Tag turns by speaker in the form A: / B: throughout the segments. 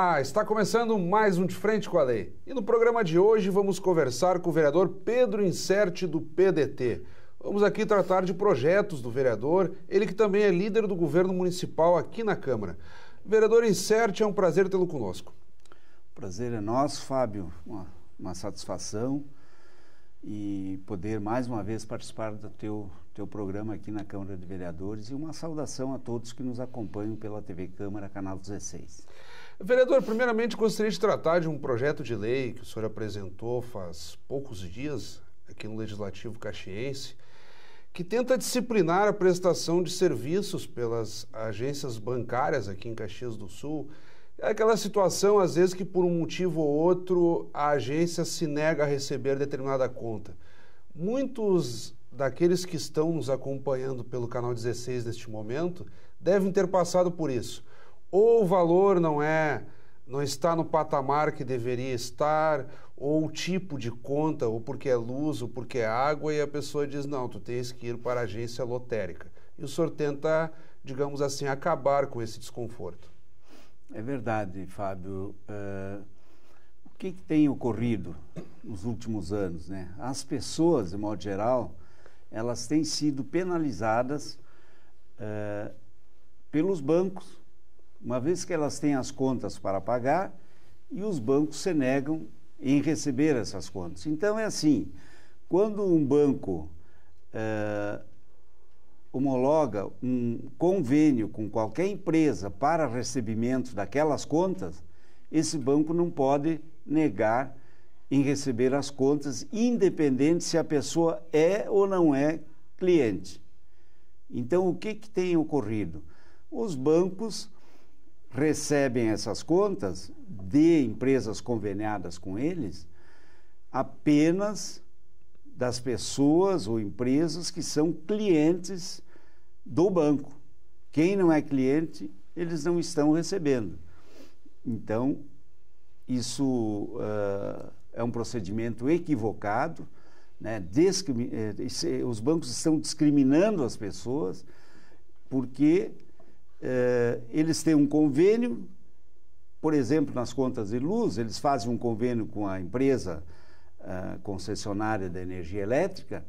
A: Olá, está começando mais um De Frente com a Lei. E no programa de hoje vamos conversar com o vereador Pedro Inserte do PDT. Vamos aqui tratar de projetos do vereador, ele que também é líder do governo municipal aqui na Câmara. Vereador Inserte, é um prazer tê-lo conosco. Prazer é nosso, Fábio. Uma, uma, satisfação
B: e poder mais uma vez participar do teu, teu programa aqui na Câmara de Vereadores
A: e uma saudação a todos que nos acompanham pela TV Câmara, canal 16. Vereador, primeiramente gostaria de tratar de um projeto de lei que o senhor apresentou faz poucos dias aqui no Legislativo Caxiense, que tenta disciplinar a prestação de serviços pelas agências bancárias aqui em Caxias do Sul. É aquela situação, às vezes, que por um motivo ou outro a agência se nega a receber determinada conta. Muitos daqueles que estão nos acompanhando pelo canal 16 neste momento devem ter passado por isso ou o valor não é, não está no patamar que deveria estar, ou o tipo de conta, ou porque é luz, ou porque é água, e a pessoa diz, não, tu tens que ir para a agência lotérica. E o senhor tenta, digamos assim, acabar com esse desconforto. É verdade, Fábio. Uh, o que, que, tem ocorrido nos últimos anos? Né?
B: As pessoas, de modo geral, elas têm sido penalizadas uh, pelos bancos uma vez que elas têm as contas para pagar e os bancos se negam em receber essas contas. Então é assim, quando um banco eh, homologa um convênio com qualquer empresa para recebimento daquelas contas, esse banco não pode negar em receber as contas, independente se a pessoa é ou não é cliente. Então, o que, que tem ocorrido? Os bancos recebem essas contas de empresas conveniadas com eles apenas das pessoas ou empresas que são clientes do banco. Quem não é cliente, eles não estão recebendo. Então, isso uh, é um procedimento equivocado. Né? Eh, os bancos estão discriminando as pessoas porque eh, eles têm um convênio, por exemplo, nas contas de luz, eles fazem um convênio com a empresa ah, concessionária da energia elétrica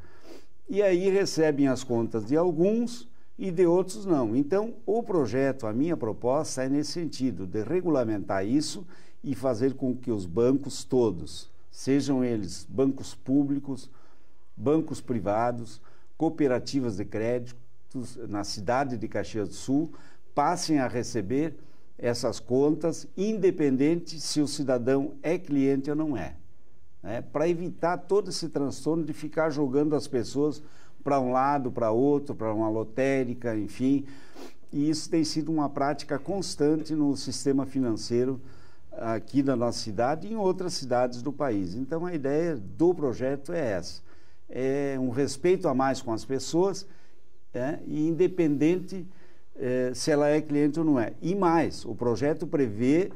B: e aí recebem as contas de alguns e de outros não. Então, o projeto, a minha proposta é nesse sentido, de regulamentar isso e fazer com que os bancos todos, sejam eles bancos públicos, bancos privados, cooperativas de créditos na cidade de Caxias do Sul, passem a receber essas contas, independente se o cidadão é cliente ou não é. Né? Para evitar todo esse transtorno de ficar jogando as pessoas para um lado, para outro, para uma lotérica, enfim. E isso tem sido uma prática constante no sistema financeiro aqui da nossa cidade e em outras cidades do país. Então a ideia do projeto é essa: é um respeito a mais com as pessoas é, e independente eh, se ela é cliente ou não é. E mais, o projeto prevê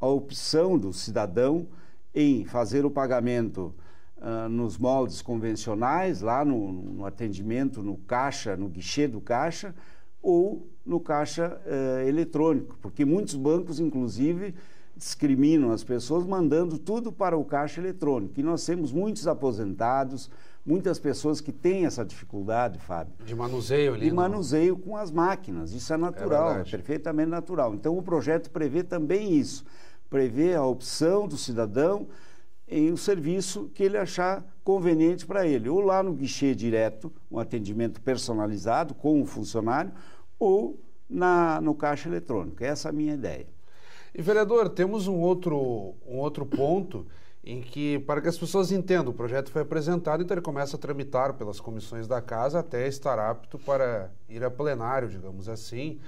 B: a opção do cidadão em fazer o pagamento ah, nos moldes convencionais, lá no, no, atendimento, no caixa, no guichê do caixa, ou no caixa eh, eletrônico, porque muitos bancos, inclusive, discriminam as pessoas mandando tudo para o caixa eletrônico. E nós temos muitos aposentados, muitas pessoas que têm essa dificuldade, Fábio.
A: De manuseio ali. De
B: manuseio com as máquinas. Isso é, é natural, é, é perfeitamente natural. Então o projeto prevê também isso. Prevê a opção do cidadão em um serviço que ele achar conveniente para ele. Ou lá no guichê direto, um atendimento personalizado com o um funcionário,
A: ou na, no caixa eletrônico. Essa é a minha ideia. E, vereador, temos um outro, um outro ponto em que, para que as pessoas entendam, o projeto foi apresentado, então ele começa a tramitar pelas comissões da casa até estar apto para ir a plenário, digamos assim.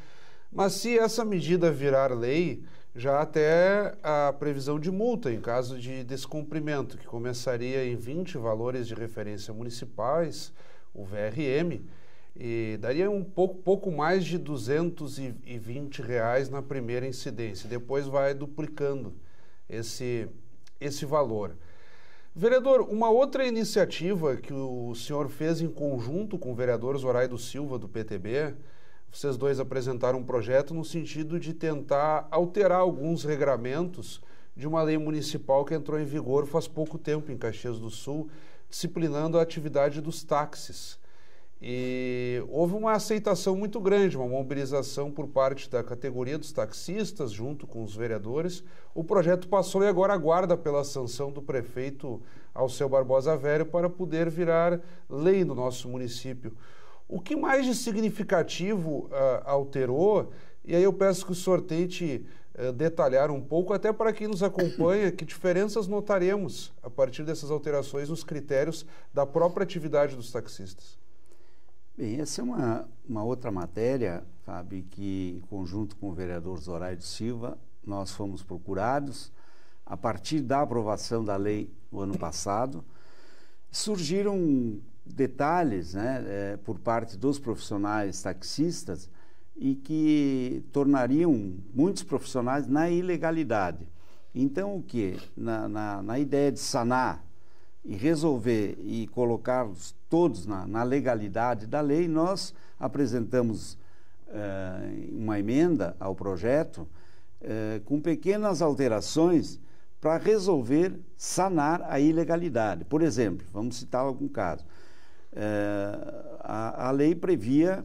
A: Mas se essa medida virar lei, já até a previsão de multa em caso de descumprimento, que começaria em 20 valores de referência municipais, o VRM, e daria um pouco, pouco mais de 220 reais na primeira incidência. Depois vai duplicando esse esse valor. Vereador, uma outra iniciativa que o senhor fez em conjunto com o vereador Zoraido Silva, do PTB, vocês dois apresentaram um projeto no sentido de tentar alterar alguns regramentos de uma lei municipal que entrou em vigor faz pouco tempo em Caxias do Sul, disciplinando a atividade dos táxis. E houve uma aceitação muito grande, uma mobilização por parte da categoria dos taxistas, junto com os vereadores. O projeto passou e agora aguarda pela sanção do prefeito Alceu Barbosa Velho para poder virar lei no nosso município. O que mais de significativo uh, alterou? E aí eu peço que o senhor tente uh, detalhar um pouco, até para quem nos acompanha, que diferenças notaremos a partir dessas alterações nos critérios da própria atividade dos taxistas.
B: Bem, essa é uma, uma outra matéria, sabe, que em conjunto com o vereador Zoraide Silva, nós fomos procurados a partir da aprovação da lei no ano passado. Surgiram detalhes né, é, por parte dos profissionais taxistas e que tornariam muitos profissionais na ilegalidade. Então, o que? Na, na, na ideia de sanar e resolver e colocá-los todos na, na, legalidade da lei, nós apresentamos uh, uma emenda ao projeto uh, com pequenas alterações para resolver, sanar a ilegalidade. Por exemplo, vamos citar algum caso. Uh, a, a, lei previa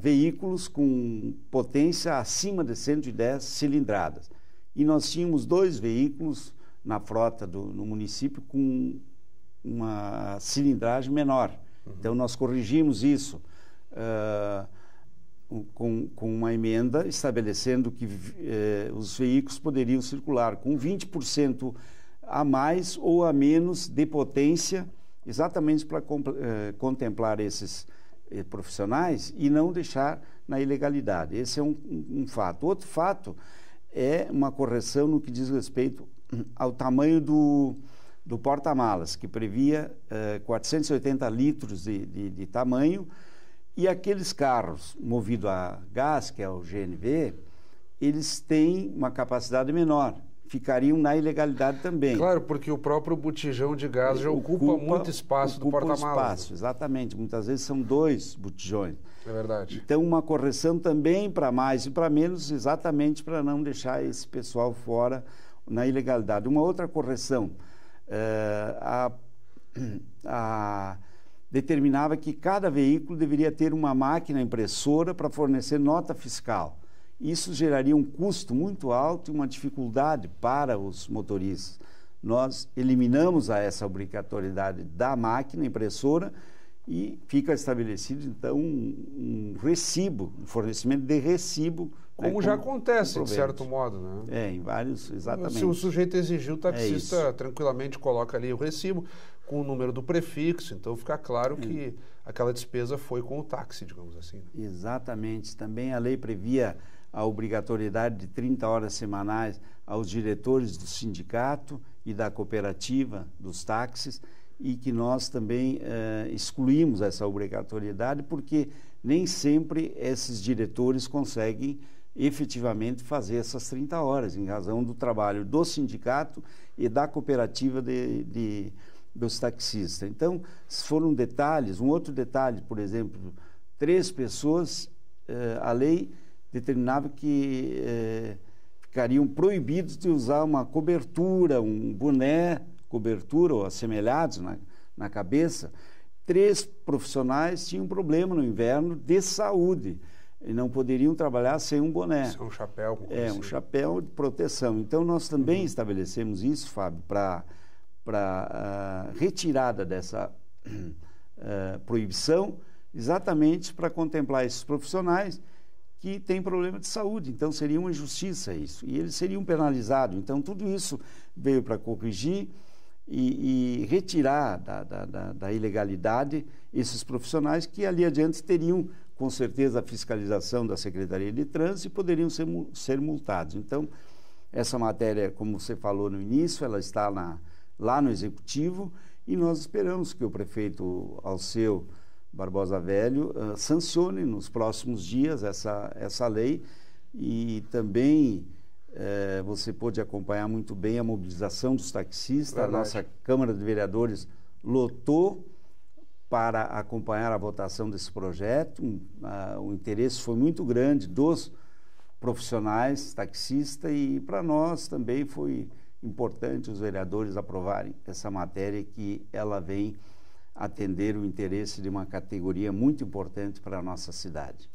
B: veículos com potência acima de 110 cilindradas. E nós tínhamos dois veículos na frota do no município com uma cilindragem menor. Uhum. Então nós corrigimos isso uh, com, com uma emenda estabelecendo que eh, os veículos poderiam circular com 20% a mais ou a menos de potência, exatamente para eh, contemplar esses eh, profissionais e não deixar na ilegalidade. Esse é um, um fato. Outro fato é uma correção no que diz respeito ao tamanho do, do porta-malas, que previa 480 eh, litros de, de, de, tamanho, e aqueles carros movidos a gás, que é o GNV, eles têm uma capacidade menor, ficariam na ilegalidade também. Claro, porque o próprio botijão
A: de gás já ocupa, ocupa muito espaço ocupa do porta-malas. Né? espaço,
B: exatamente. Muitas vezes são dois botijões. É verdade. Então, uma correção também para mais e para menos, exatamente para não deixar esse pessoal fora na ilegalidade. Uma outra correção uh, a, a, determinava que cada veículo deveria ter uma máquina impressora para fornecer nota fiscal. Isso geraria um custo muito alto e uma dificuldade para os motoristas. Nós eliminamos a essa obrigatoriedade da máquina impressora e fica estabelecido então um, um recibo, um fornecimento de recibo. Né, Como né, já acontece, de certo
A: modo, né? É,
B: em vários,
A: exatamente. Se o sujeito exigiu, o é taxista é tranquilamente coloca ali o recibo com o número do prefixo, então fica claro é. que aquela despesa foi com o táxi, digamos assim. Né?
B: Exatamente. Também a lei previa a obrigatoriedade de 30 horas semanais aos diretores do sindicato e da cooperativa dos táxis e que nós também uh, excluímos essa obrigatoriedade, porque nem sempre esses diretores conseguem efetivamente fazer essas 30 horas, em razão do trabalho do sindicato e da cooperativa de, de dos taxistas. Então, foram detalhes. Um outro detalhe, por exemplo, três pessoas, eh, a lei determinava que eh, ficariam proibidos de usar uma cobertura, um boné cobertura ou assemelhados na, na cabeça, três profissionais tinham um problema no inverno de saúde e não poderiam trabalhar sem um boné. Sem
A: um chapéu.
B: É, assim. um chapéu de proteção. Então, nós também uhum. estabelecemos isso, Fábio, para a ah, retirada dessa uh, proibição, exatamente para contemplar esses profissionais que têm problema de saúde. Então, seria uma injustiça isso. E eles seriam penalizados. Então, tudo isso veio para corrigir e, e retirar da, da, da, da ilegalidade esses profissionais que ali adiante teriam com certeza a fiscalização da Secretaria de Trânsito e poderiam ser, ser multados. Então, essa matéria, como você falou no início, ela está na, lá no Executivo e nós esperamos que o prefeito Alceu Barbosa Velho uh, sancione nos próximos dias essa, essa lei e também é, você pôde acompanhar muito bem a mobilização dos taxistas. Verdade. A nossa Câmara de Vereadores lotou para acompanhar a votação desse projeto. Um, o interesse foi muito grande dos profissionais, taxistas, e para nós também foi importante os vereadores aprovarem essa matéria que ela vem atender o interesse de uma categoria muito importante para a nossa cidade.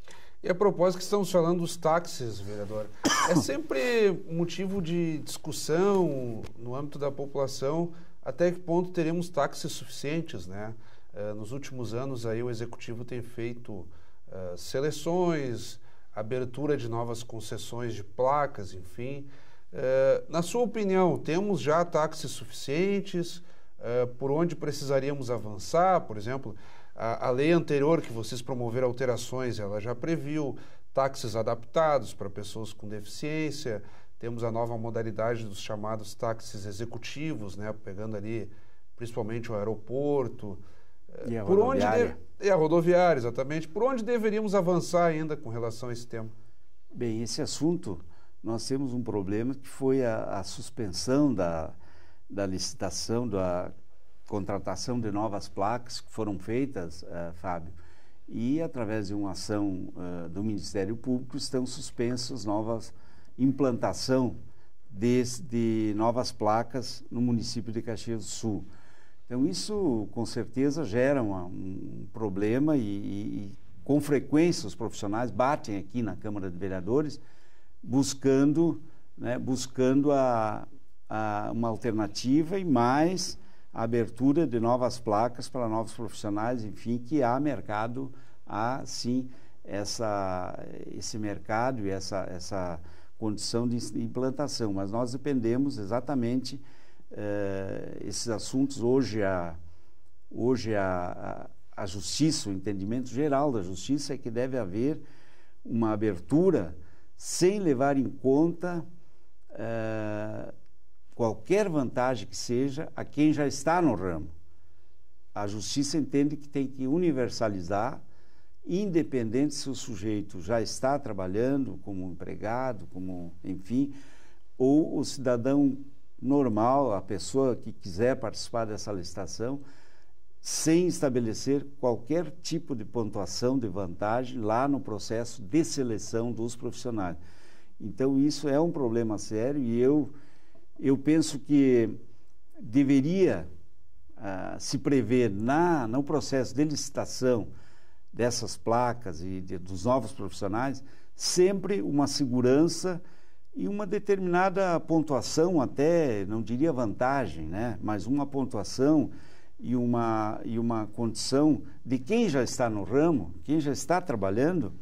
A: E a propósito que estamos falando dos táxis, vereador, é sempre motivo de discussão no âmbito da população até que ponto teremos táxis suficientes, né? Eh, nos últimos anos aí o executivo tem feito uh, seleções, abertura de novas concessões de placas, enfim. Uh, na sua opinião, temos já táxis suficientes? Uh, por onde precisaríamos avançar, por exemplo? A, a lei anterior que vocês promoveram alterações, ela já previu táxis adaptados para pessoas com deficiência, temos a nova modalidade dos chamados táxis executivos, né, pegando ali principalmente o aeroporto. E a eh, por rodoviária. Onde de... E a rodoviária, exatamente. Por onde deveríamos avançar ainda com relação a esse tema? Bem, esse assunto, nós temos um problema que foi
B: a, a suspensão da, da licitação da contratação de novas placas que foram feitas, uh, Fábio, e através de uma ação uh, do Ministério Público estão suspensas novas implantação de, de novas placas no município de Caxias do Sul. Então isso com certeza gera uma, um problema e, e, e com frequência os profissionais batem aqui na Câmara de Vereadores buscando, né, buscando a, a uma alternativa e mais a abertura de novas placas para novos profissionais, enfim, que há mercado, há sim essa, esse mercado e essa, essa condição de implantação, mas nós dependemos exatamente eh, esses assuntos hoje a hoje a, a, a, justiça, o entendimento geral da justiça é que deve haver uma abertura sem levar em conta eh, qualquer vantagem que seja a quem já está no ramo. A justiça entende que tem que universalizar, independente se o sujeito já está trabalhando como empregado, como enfim, ou o cidadão normal, a pessoa que quiser participar dessa licitação, sem estabelecer qualquer tipo de pontuação de vantagem lá no processo de seleção dos profissionais. Então, isso é um problema sério e eu eu penso que deveria ah, se prever na, no processo de licitação dessas placas e de, dos novos profissionais sempre uma segurança e uma determinada pontuação até não diria vantagem né mas uma pontuação e uma e uma condição de quem já está no ramo quem já está trabalhando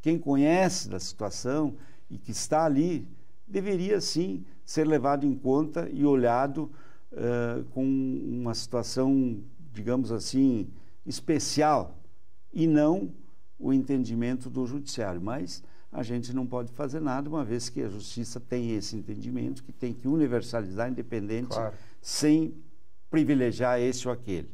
B: quem conhece da situação e que está ali deveria sim ser levado em conta e olhado uh, com uma situação, digamos assim, especial e não o entendimento do judiciário. Mas a gente não pode fazer nada, uma vez que a justiça tem esse entendimento, que tem que universalizar, independente, claro. sem privilegiar esse ou aquele.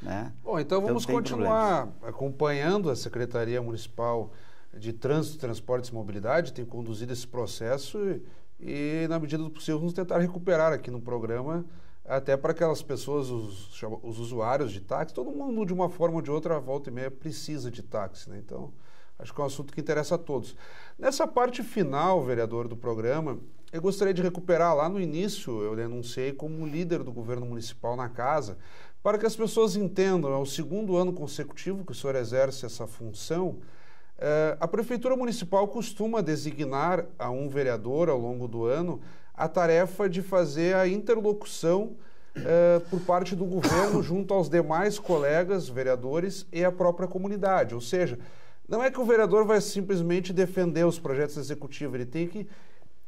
A: Né? Bom, então vamos então, continuar problemas. acompanhando a Secretaria Municipal de Trânsito, Transportes e Mobilidade tem conduzido esse processo e, e, na medida do possível, vamos tentar recuperar aqui no programa, até para aquelas pessoas, os, os usuários de táxi, todo mundo, de uma forma ou de outra, volta e meia, precisa de táxi. Né? Então, acho que é um assunto que interessa a todos. Nessa parte final, vereador, do programa, eu gostaria de recuperar lá no início, eu denunciei como líder do governo municipal na casa, para que as pessoas entendam, é o segundo ano consecutivo que o senhor exerce essa função, eh, a Prefeitura Municipal costuma designar a um vereador ao longo do ano a tarefa de fazer a interlocução eh, por parte do governo junto aos demais colegas, vereadores e a própria comunidade. Ou seja, não é que o vereador vai simplesmente defender os projetos executivos, ele tem que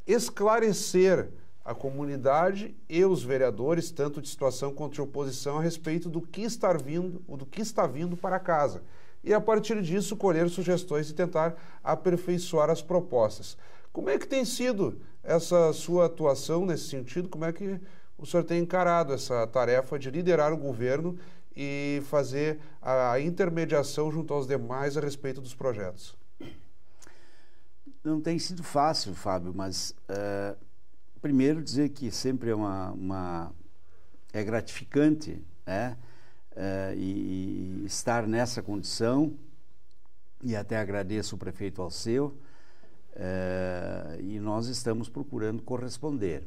A: esclarecer a comunidade e os vereadores, tanto de situação quanto de oposição, a respeito do que está vindo, do que está vindo para casa e, a partir disso, colher sugestões e tentar aperfeiçoar as propostas. Como é que tem sido essa sua atuação nesse sentido? Como é que o senhor tem encarado essa tarefa de liderar o governo e fazer a intermediação junto aos demais a respeito dos projetos?
B: Não tem sido fácil, Fábio, mas uh, primeiro dizer que sempre é uma, uma é gratificante, né? uh, e, e, estar nessa condição, e até agradeço o prefeito Alceu, uh, e nós estamos procurando corresponder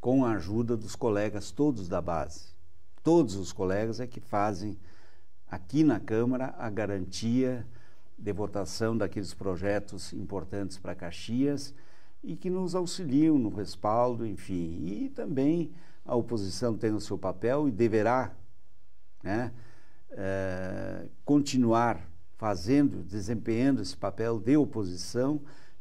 B: com a ajuda dos colegas todos da base. Todos os colegas é que fazem aqui na Câmara a garantia de votação daqueles projetos importantes para Caxias e que nos auxiliam no respaldo, enfim. E também a oposição tem o seu papel e deverá né? É, continuar fazendo, desempenhando esse papel de oposição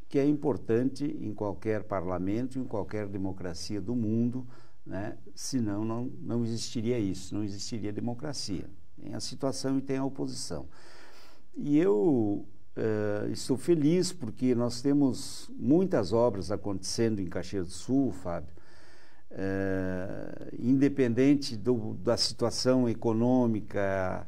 B: que é importante em qualquer parlamento, em qualquer democracia do mundo, né? senão não, não existiria isso, não existiria democracia. Tem a situação e tem a oposição. E eu Uh, estou feliz porque nós temos muitas obras acontecendo em Caxias do Sul, Fábio, eh, independente do, da situação econômica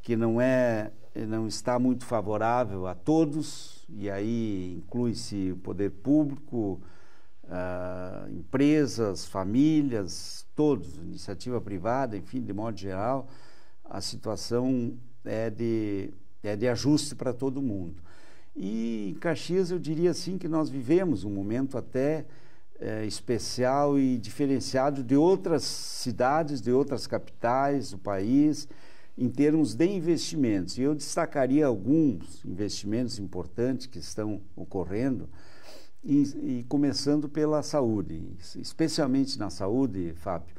B: que não é não está muito favorável a todos e aí inclui-se o poder público Uh, empresas, famílias, todos, iniciativa privada, enfim, de modo geral, a situação é de, é de ajuste para todo mundo. E em Caxias eu diria assim que nós vivemos um momento até é, especial e diferenciado de outras cidades, de outras capitais do país, em termos de investimentos. E eu destacaria alguns investimentos importantes que estão ocorrendo, e, e começando pela saúde, especialmente na saúde, Fábio.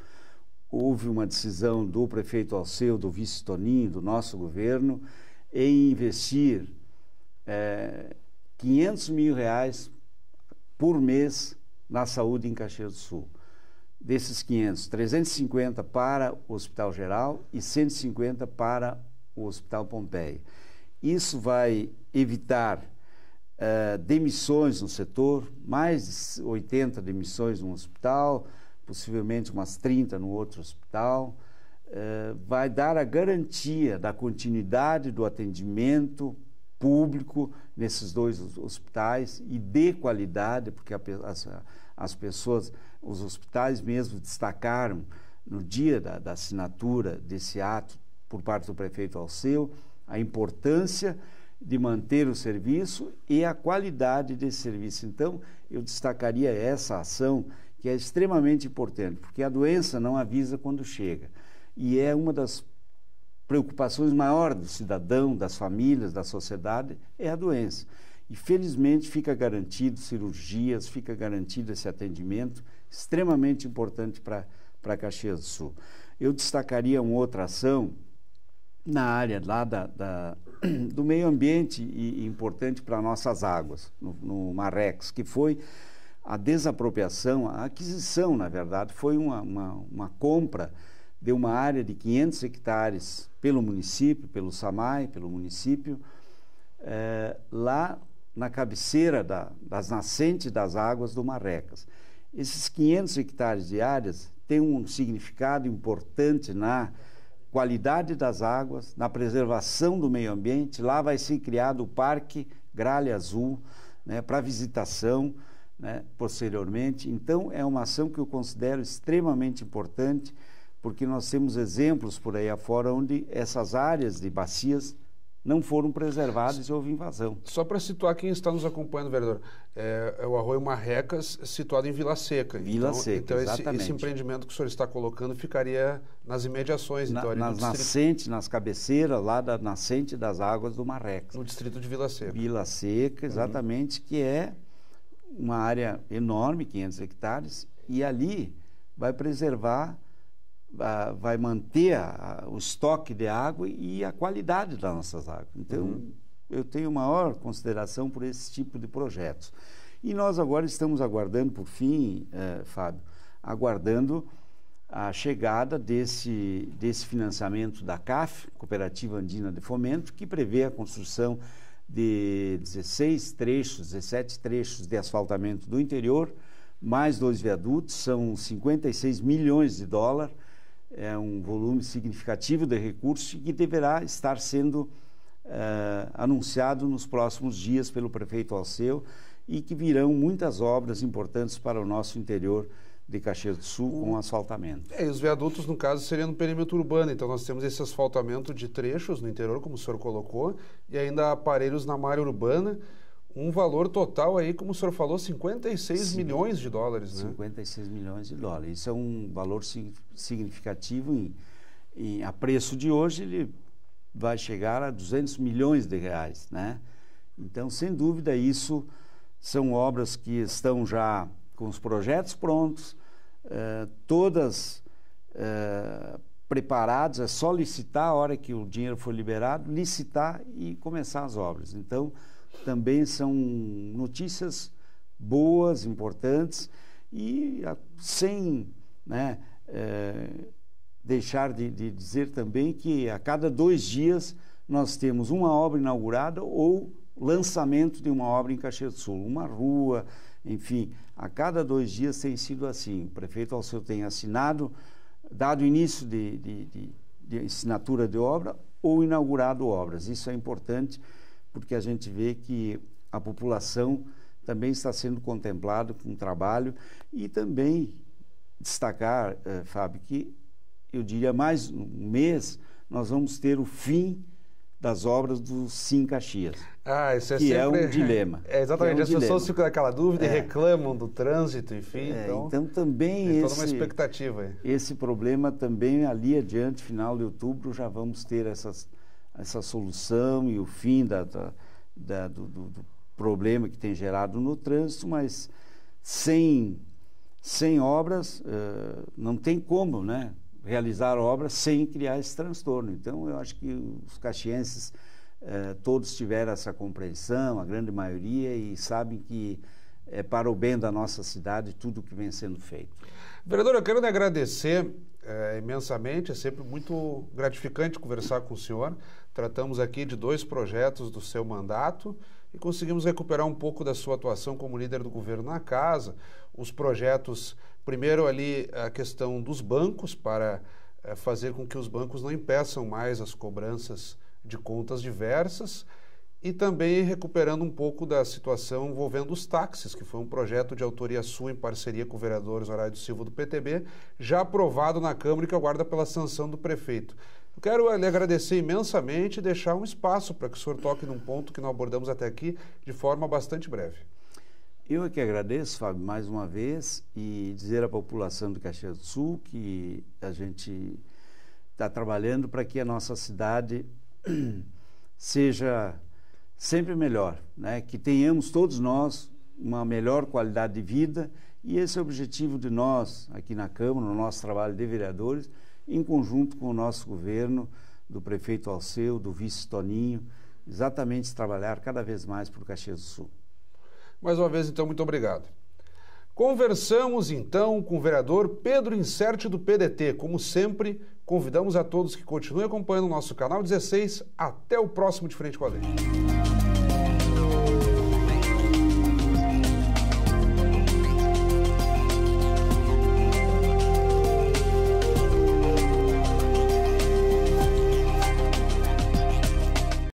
B: Houve uma decisão do prefeito Alceu, do vice Toninho, do nosso governo, em investir é, 500 mil reais por mês na saúde em Caxias do Sul. Desses 500, 350 para o Hospital Geral e 150 para o Hospital Pompeia. Isso vai evitar uh, demissões no setor, mais de 80 demissões num hospital, possivelmente umas 30 no outro hospital. Uh, vai dar a garantia da continuidade do atendimento público nesses dois hospitais e de qualidade, porque a, as, as pessoas, os hospitais mesmo destacaram no dia da, da assinatura desse ato por parte do prefeito Alceu a importância de manter o serviço e a qualidade desse serviço. Então, eu destacaria essa ação que é extremamente importante, porque a doença não avisa quando chega e é uma das preocupações maior do cidadão, das famílias, da sociedade, é a doença. E felizmente fica garantido cirurgias, fica garantido esse atendimento, extremamente importante para Caxias do Sul. Eu destacaria uma outra ação na área lá da, da do meio ambiente e, importante para nossas águas, no, no que foi a desapropriação, a aquisição, na verdade, foi uma, uma, uma compra de uma área de 500 hectares pelo município, pelo SAMAI, pelo município, é, lá na cabeceira da, das nascentes das águas do Marrecas. Esses 500 hectares de áreas têm um significado importante na qualidade das águas, na preservação do meio ambiente. Lá vai ser criado o Parque Gralha Azul né, para visitação né, posteriormente. Então, é uma ação que eu considero extremamente importante porque nós temos exemplos por aí afora onde
A: essas áreas de bacias não foram preservadas e houve invasão. Só para situar quem está nos acompanhando, vereador, é, é o Arroio Marrecas, situado em Vila Seca. Vila então, Seca, então exatamente. Esse, esse, empreendimento que o senhor está colocando ficaria nas imediações, então, Na, ali nas nascentes,
B: nas cabeceiras, lá da nascente das águas do Marrecas. No distrito de Vila Seca. Vila Seca, uhum. exatamente, uhum. que é uma área enorme, 500 hectares, e ali vai preservar a, vai manter a, o estoque de água e a qualidade das nossas águas. Então, uhum. eu tenho maior consideração por esse tipo de projetos. E nós agora estamos aguardando, por fim, eh, Fábio, aguardando a chegada desse, desse financiamento da CAF, Cooperativa Andina de Fomento, que prevê a construção de 16 trechos, 17 trechos de asfaltamento do interior, mais dois viadutos, são 56 milhões de dólares é um volume significativo de recursos que deverá estar sendo uh, anunciado nos próximos dias pelo prefeito Alceu e que virão muitas obras importantes para o nosso interior de Caxias do Sul com asfaltamento.
A: É, e os viadutos, no caso, seriam no perímetro urbano, então nós temos esse asfaltamento de trechos no interior, como o senhor colocou, e ainda aparelhos na área urbana, um valor total aí, como o senhor falou, 56 Sim, milhões de dólares, 56 né?
B: 56 milhões de dólares. Isso é um valor significativo em, em, a preço de hoje ele vai chegar a 200 milhões de reais, né? Então, sem dúvida, isso são obras que estão já com os projetos prontos, eh, todas eh, preparadas, é só licitar a hora que o dinheiro for liberado, licitar e começar as obras. Então, também são notícias boas, importantes e ah, sem né, é, deixar de, de, dizer também que a cada dois dias nós temos uma obra inaugurada ou lançamento de uma obra em Caxias do Sul, uma rua, enfim, a cada dois dias tem sido assim. O prefeito Alceu tem assinado, dado início de, de, de, de assinatura de obra ou inaugurado obras. Isso é importante porque a gente vê que a população também está sendo contemplada com trabalho e também destacar, eh, Fábio, que eu diria mais um mês nós vamos ter o fim das obras do Sim Caxias.
A: Ah, isso é que sempre... é um dilema. É, é, exatamente, é um as pessoas ficam naquela dúvida é. e reclamam do trânsito, enfim. É, então, então, também tem esse, toda uma expectativa aí.
B: esse problema também ali adiante, final de outubro, já vamos ter essas essa solução e o fim da, da, da do, do, problema que tem gerado no trânsito, mas sem, sem obras uh, não tem como né, realizar obras sem criar esse transtorno. Então, eu acho que os caxienses uh, todos tiveram essa compreensão, a grande maioria,
A: e sabem que é para o bem da nossa cidade tudo o que vem sendo feito. Vereador, eu quero lhe agradecer é, imensamente, é sempre muito gratificante conversar com o senhor. Tratamos aqui de dois projetos do seu mandato e conseguimos recuperar um pouco da sua atuação como líder do governo na casa. Os projetos, primeiro ali a questão dos bancos para eh, fazer com que os bancos não impeçam mais as cobranças de contas diversas e também recuperando um pouco da situação envolvendo os táxis, que foi um projeto de autoria sua em parceria com o vereador Zoraide Silva do PTB, já aprovado na Câmara e que aguarda pela sanção do prefeito. Eu quero lhe agradecer imensamente e deixar um espaço para que o senhor toque num ponto que não abordamos até aqui de forma bastante breve.
B: Eu é que agradeço, Fábio, mais uma vez e dizer à população do Caxias do Sul que a gente está trabalhando para que a nossa cidade seja sempre melhor, né? que tenhamos todos nós uma melhor qualidade de vida e esse é o objetivo de nós aqui na Câmara, no nosso trabalho de vereadores, em conjunto com o nosso governo, do prefeito Alceu, do vice Toninho, exatamente trabalhar cada vez mais para o Caxias do Sul.
A: Mais uma vez, então, muito obrigado. Conversamos então com o vereador Pedro Incerte do PDT. Como sempre, convidamos a todos que continuem acompanhando o nosso canal 16. Até o próximo De Frente com a Lei.